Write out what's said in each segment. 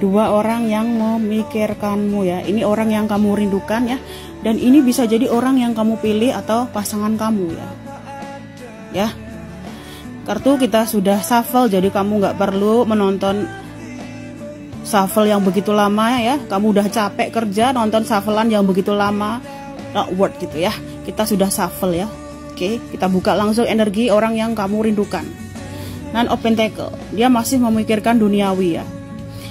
dua orang yang memikirkanmu ya ini orang yang kamu rindukan ya dan ini bisa jadi orang yang kamu pilih atau pasangan kamu ya ya kartu kita sudah shuffle jadi kamu nggak perlu menonton shuffle yang begitu lama ya kamu udah capek kerja nonton shufflean yang begitu lama not worth gitu ya kita sudah shuffle ya Oke, kita buka langsung energi orang yang kamu rindukan. Nan Open Tackle, dia masih memikirkan duniawi ya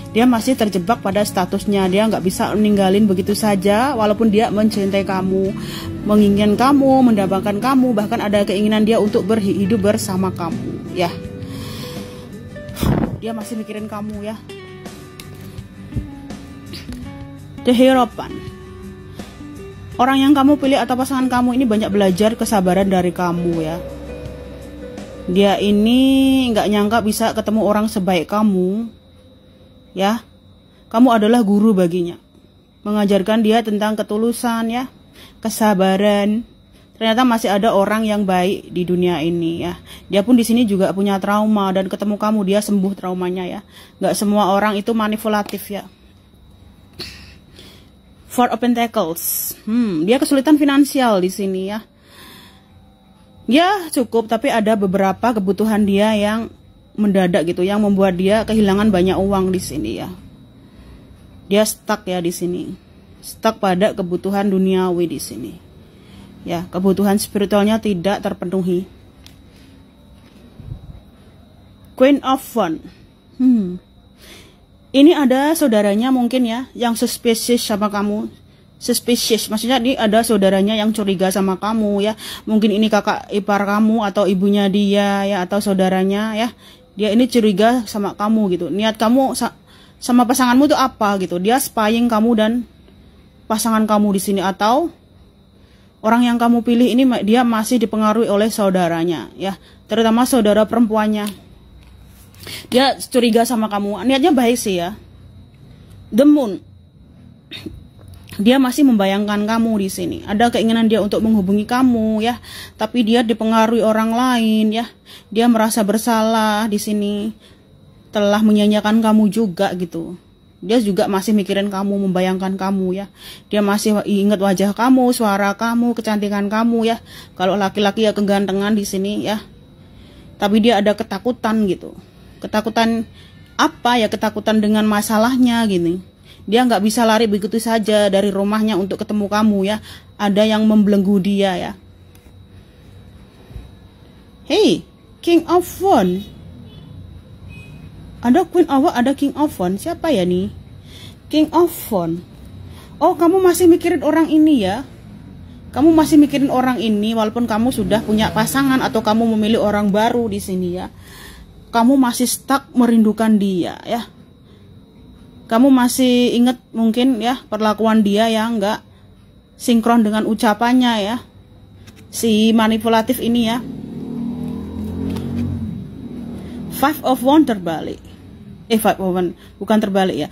dia masih terjebak pada statusnya dia nggak bisa ninggalin begitu saja walaupun dia mencintai kamu menginginkan kamu mendambakan kamu bahkan ada keinginan dia untuk berhidup bersama kamu ya dia masih mikirin kamu ya The hero pan orang yang kamu pilih atau pasangan kamu ini banyak belajar kesabaran dari kamu ya dia ini nggak nyangka bisa ketemu orang sebaik kamu ya. Kamu adalah guru baginya. Mengajarkan dia tentang ketulusan ya, kesabaran. Ternyata masih ada orang yang baik di dunia ini ya. Dia pun di sini juga punya trauma dan ketemu kamu dia sembuh traumanya ya. Gak semua orang itu manipulatif ya. Four open tackles. Hmm, dia kesulitan finansial di sini ya. Ya cukup, tapi ada beberapa kebutuhan dia yang mendadak gitu yang membuat dia kehilangan banyak uang di sini ya. Dia stuck ya di sini. Stuck pada kebutuhan duniawi di sini. Ya, kebutuhan spiritualnya tidak terpenuhi. Queen of Fun. Hmm. Ini ada saudaranya mungkin ya yang suspicious sama kamu. Suspicious maksudnya ini ada saudaranya yang curiga sama kamu ya. Mungkin ini kakak ipar kamu atau ibunya dia ya atau saudaranya ya dia ini curiga sama kamu gitu niat kamu sa sama pasanganmu itu apa gitu dia spying kamu dan pasangan kamu di sini atau orang yang kamu pilih ini dia masih dipengaruhi oleh saudaranya ya terutama saudara perempuannya dia curiga sama kamu niatnya baik sih ya demun dia masih membayangkan kamu di sini. Ada keinginan dia untuk menghubungi kamu ya, tapi dia dipengaruhi orang lain ya. Dia merasa bersalah di sini telah menyanyiakan kamu juga gitu. Dia juga masih mikirin kamu, membayangkan kamu ya. Dia masih ingat wajah kamu, suara kamu, kecantikan kamu ya. Kalau laki-laki ya kegantengan di sini ya. Tapi dia ada ketakutan gitu. Ketakutan apa ya? Ketakutan dengan masalahnya gini dia nggak bisa lari begitu saja dari rumahnya untuk ketemu kamu ya. Ada yang membelenggu dia ya. Hey, King of phone Ada Queen of what ada King of phone Siapa ya nih? King of phone Oh, kamu masih mikirin orang ini ya? Kamu masih mikirin orang ini walaupun kamu sudah punya pasangan atau kamu memilih orang baru di sini ya. Kamu masih stuck merindukan dia ya kamu masih ingat mungkin ya perlakuan dia yang nggak sinkron dengan ucapannya ya si manipulatif ini ya five of one terbalik eh five of one bukan terbalik ya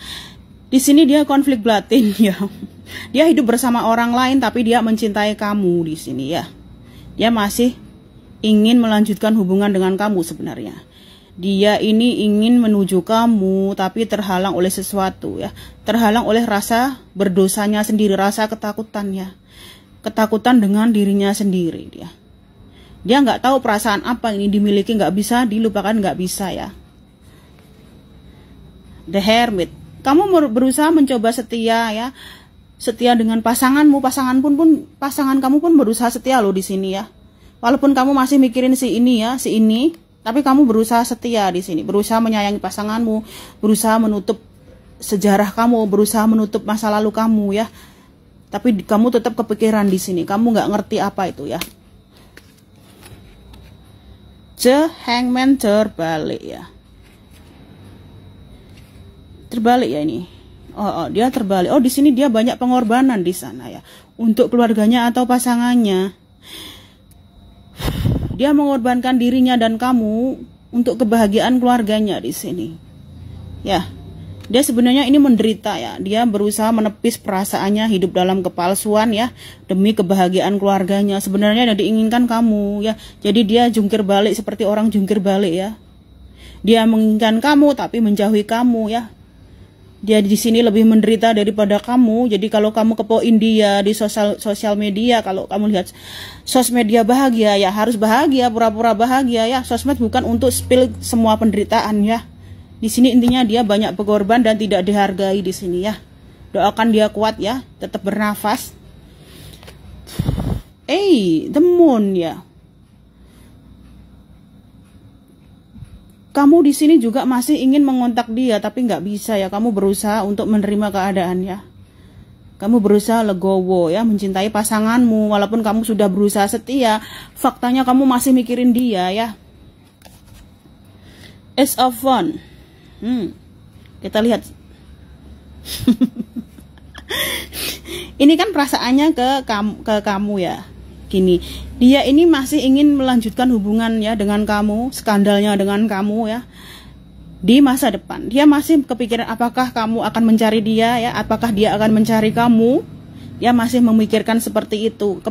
di sini dia konflik batin ya dia hidup bersama orang lain tapi dia mencintai kamu di sini ya dia masih ingin melanjutkan hubungan dengan kamu sebenarnya dia ini ingin menuju kamu tapi terhalang oleh sesuatu ya terhalang oleh rasa berdosanya sendiri rasa ketakutan ya ketakutan dengan dirinya sendiri dia dia nggak tahu perasaan apa ini dimiliki nggak bisa dilupakan nggak bisa ya the hermit kamu berusaha mencoba setia ya setia dengan pasanganmu pasangan pun pun pasangan kamu pun berusaha setia loh di sini ya walaupun kamu masih mikirin si ini ya si ini tapi kamu berusaha setia di sini, berusaha menyayangi pasanganmu, berusaha menutup sejarah kamu, berusaha menutup masa lalu kamu ya. Tapi kamu tetap kepikiran di sini, kamu nggak ngerti apa itu ya. The hangman terbalik ya. Terbalik ya ini. Oh, oh dia terbalik. Oh, di sini dia banyak pengorbanan di sana ya. Untuk keluarganya atau pasangannya. Dia mengorbankan dirinya dan kamu untuk kebahagiaan keluarganya di sini. Ya. Dia sebenarnya ini menderita ya. Dia berusaha menepis perasaannya hidup dalam kepalsuan ya demi kebahagiaan keluarganya. Sebenarnya yang diinginkan kamu ya. Jadi dia jungkir balik seperti orang jungkir balik ya. Dia menginginkan kamu tapi menjauhi kamu ya dia di sini lebih menderita daripada kamu. Jadi kalau kamu kepoin dia di sosial sosial media, kalau kamu lihat sosmed media bahagia ya harus bahagia, pura-pura bahagia ya. Sosmed bukan untuk spill semua penderitaan ya. Di sini intinya dia banyak berkorban dan tidak dihargai di sini ya. Doakan dia kuat ya, tetap bernafas. Eh, hey, the moon ya. kamu di sini juga masih ingin mengontak dia tapi nggak bisa ya kamu berusaha untuk menerima keadaan ya kamu berusaha legowo ya mencintai pasanganmu walaupun kamu sudah berusaha setia faktanya kamu masih mikirin dia ya Ace of fun hmm. kita lihat ini kan perasaannya ke kamu ke kamu ya gini dia ini masih ingin melanjutkan hubungan ya dengan kamu skandalnya dengan kamu ya di masa depan dia masih kepikiran apakah kamu akan mencari dia ya apakah dia akan mencari kamu dia masih memikirkan seperti itu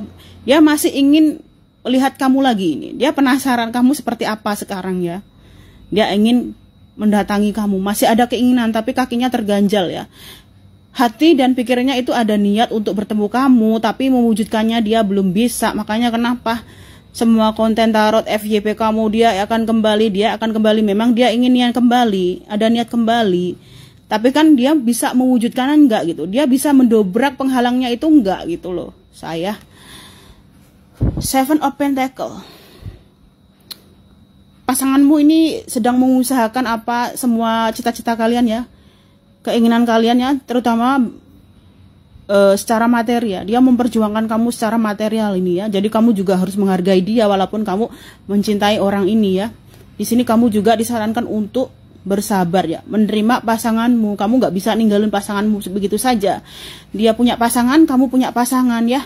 dia masih ingin lihat kamu lagi ini dia penasaran kamu seperti apa sekarang ya dia ingin mendatangi kamu masih ada keinginan tapi kakinya terganjal ya hati dan pikirannya itu ada niat untuk bertemu kamu tapi mewujudkannya dia belum bisa makanya kenapa semua konten tarot FYP kamu dia akan kembali dia akan kembali memang dia ingin niat kembali ada niat kembali tapi kan dia bisa mewujudkan enggak gitu dia bisa mendobrak penghalangnya itu enggak gitu loh saya Seven of Pentacle pasanganmu ini sedang mengusahakan apa semua cita-cita kalian ya keinginan kalian ya terutama uh, secara materi ya dia memperjuangkan kamu secara material ini ya jadi kamu juga harus menghargai dia walaupun kamu mencintai orang ini ya di sini kamu juga disarankan untuk bersabar ya menerima pasanganmu kamu nggak bisa ninggalin pasanganmu begitu saja dia punya pasangan kamu punya pasangan ya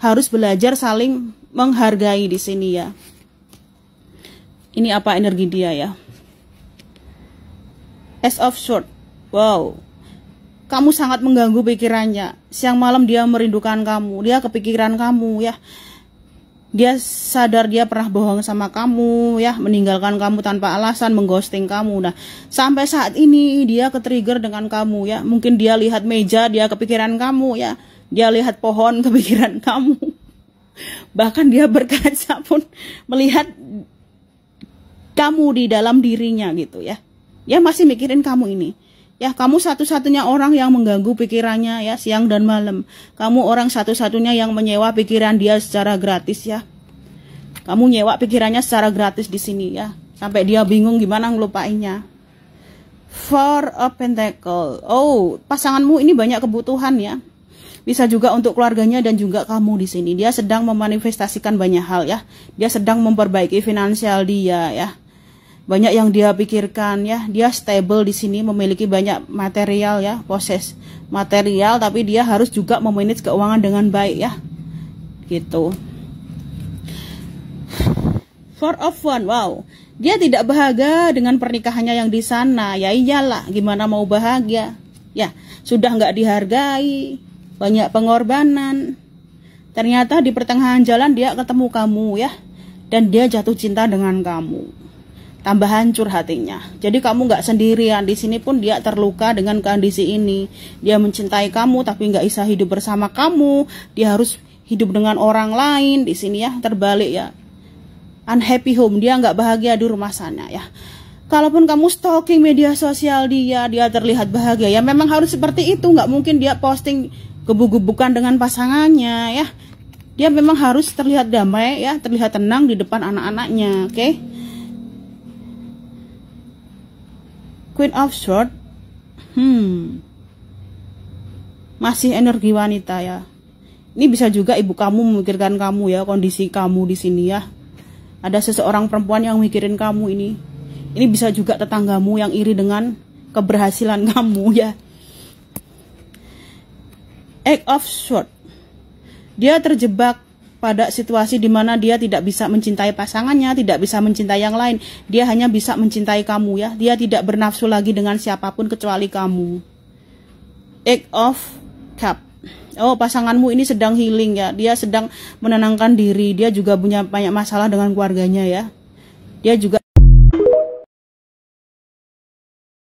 harus belajar saling menghargai di sini ya ini apa energi dia ya as of short Wow, kamu sangat mengganggu pikirannya. Siang malam dia merindukan kamu, dia kepikiran kamu ya. Dia sadar dia pernah bohong sama kamu ya, meninggalkan kamu tanpa alasan, mengghosting kamu. Nah, sampai saat ini dia ketrigger dengan kamu ya. Mungkin dia lihat meja, dia kepikiran kamu ya. Dia lihat pohon, kepikiran kamu. Bahkan dia berkaca pun melihat kamu di dalam dirinya gitu ya. Ya masih mikirin kamu ini Ya, kamu satu-satunya orang yang mengganggu pikirannya ya siang dan malam. Kamu orang satu-satunya yang menyewa pikiran dia secara gratis ya. Kamu nyewa pikirannya secara gratis di sini ya. Sampai dia bingung gimana ngelupainnya. Four of Pentacle. Oh, pasanganmu ini banyak kebutuhan ya bisa juga untuk keluarganya dan juga kamu di sini. Dia sedang memanifestasikan banyak hal ya. Dia sedang memperbaiki finansial dia ya banyak yang dia pikirkan ya dia stable di sini memiliki banyak material ya proses material tapi dia harus juga memanage keuangan dengan baik ya gitu Four of One wow dia tidak bahagia dengan pernikahannya yang di sana ya iyalah gimana mau bahagia ya sudah nggak dihargai banyak pengorbanan ternyata di pertengahan jalan dia ketemu kamu ya dan dia jatuh cinta dengan kamu tambah hancur hatinya. Jadi kamu nggak sendirian di sini pun dia terluka dengan kondisi ini. Dia mencintai kamu tapi nggak bisa hidup bersama kamu. Dia harus hidup dengan orang lain di sini ya terbalik ya. Unhappy home dia nggak bahagia di rumah sana ya. Kalaupun kamu stalking media sosial dia, dia terlihat bahagia ya memang harus seperti itu. Nggak mungkin dia posting kebugubukan dengan pasangannya ya. Dia memang harus terlihat damai ya, terlihat tenang di depan anak-anaknya, oke? Okay? Queen of Swords, hmm masih energi wanita ya ini bisa juga ibu kamu memikirkan kamu ya kondisi kamu di sini ya ada seseorang perempuan yang mikirin kamu ini ini bisa juga tetanggamu yang iri dengan keberhasilan kamu ya egg of Swords, dia terjebak pada situasi di mana dia tidak bisa mencintai pasangannya, tidak bisa mencintai yang lain. Dia hanya bisa mencintai kamu ya. Dia tidak bernafsu lagi dengan siapapun kecuali kamu. Egg of cup. Oh, pasanganmu ini sedang healing ya. Dia sedang menenangkan diri. Dia juga punya banyak masalah dengan keluarganya ya. Dia juga